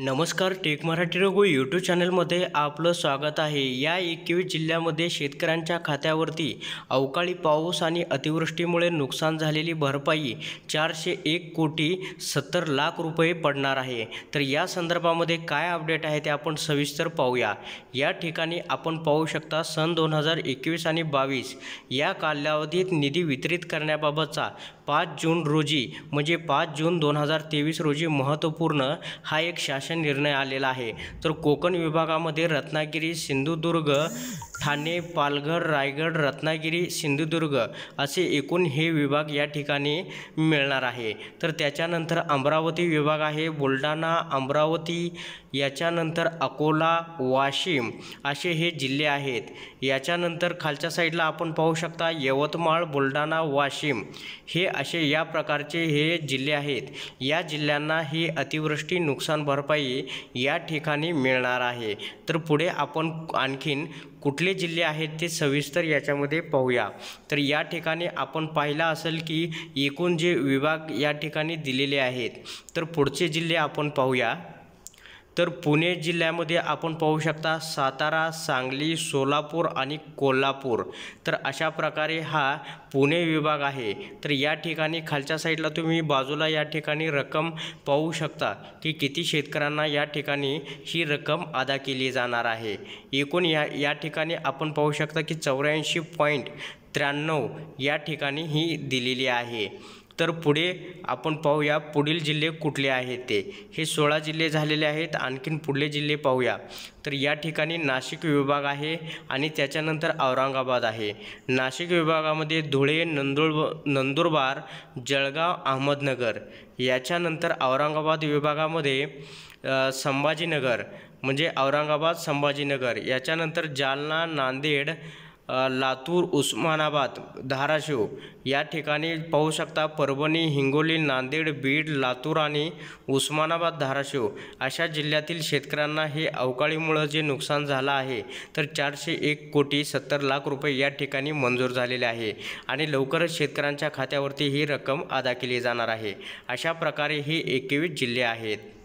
नमस्कार take Marathi Raghu YouTube चॅनलमध्ये आपलं स्वागत आहे या एकवीस जिल्ह्यामध्ये शेतकऱ्यांच्या खात्यावरती अवकाळी पाऊस आणि अतिवृष्टीमुळे नुकसान झालेली भरपाई चारशे एक कोटी सत्तर लाख रुपये पडणार आहे तर या संदर्भामध्ये काय अपडेट आहे ते आपण सविस्तर पाहूया या ठिकाणी आपण पाहू शकता सन दोन हजार एकवीस आणि बावीस या कालावधीत निधी वितरित करण्याबाबतचा पाच जून रोजी म्हणजे पाच जून दोन हजार तेवीस रोजी महत्त्वपूर्ण हा एक शास असा निर्णय आलेला आहे तर कोकण विभागामध्ये रत्नागिरी सिंधुदुर्ग ठाणे पालघर रायगड रत्नागिरी सिंधुदुर्ग असे एकूण हे विभाग या ठिकाणी मिळणार आहे तर त्याच्यानंतर अमरावती विभाग आहे बुलढाणा अमरावती याच्यानंतर अकोला वाशिम असे हे जिल्हे आहेत याच्यानंतर खालच्या साईडला आपण पाहू शकता यवतमाळ बुलढाणा वाशिम हे असे या प्रकारचे हे जिल्हे आहेत या जिल्ह्यांना ही अतिवृष्टी नुकसान भरपाई रुपये या ठिकाणी मिळणार आहे तर पुढे आपण आणखीन कुठले जिल्हे आहेत ते सविस्तर याच्यामध्ये पाहूया तर या ठिकाणी आपण पाहिलं असेल की एकूण जे विभाग या ठिकाणी दिलेले आहेत तर पुढचे जिल्हे आपण पाहूया तर पुणे जिल्ह्यामध्ये आपण पाहू शकता सातारा सांगली सोलापूर आणि कोल्हापूर तर अशा प्रकारे हा पुणे विभाग आहे तर या ठिकाणी खालच्या साईडला तुम्ही बाजूला या ठिकाणी रक्कम पाहू शकता की किती शेतकऱ्यांना या ठिकाणी ही रक्कम अदा केली जाणार आहे एकूण या या ठिकाणी आपण पाहू शकता की चौऱ्याऐंशी पॉईंट त्र्याण्णव या ठिकाणी ही दिलेली आहे तर पुढे आपण पाहूया पुढील जिल्हे कुठले आहेत ते हे सोळा जिल्हे झालेले आहेत आणखीन पुढले जिल्हे पाहूया तर या ठिकाणी नाशिक विभाग आहे आणि त्याच्यानंतर औरंगाबाद आहे नाशिक विभागामध्ये धुळे नंदुरब नंदुरबार जळगाव अहमदनगर याच्यानंतर औरंगाबाद विभागामध्ये संभाजीनगर म्हणजे औरंगाबाद संभाजीनगर याच्यानंतर जालना नांदेड लातूर उस्मानाबाद धाराशिव या ठिकाणी पाहू शकता परभणी हिंगोली नांदेड बीड लातूर आणि उस्मानाबाद धाराशिव अशा जिल्ह्यातील शेतकऱ्यांना हे अवकाळीमुळं जे नुकसान झालं आहे तर चारशे एक कोटी सत्तर लाख रुपये या ठिकाणी मंजूर झालेले आहे आणि लवकरच शेतकऱ्यांच्या खात्यावरती ही रक्कम अदा केली जाणार आहे अशा प्रकारे हे एकवीस जिल्हे आहेत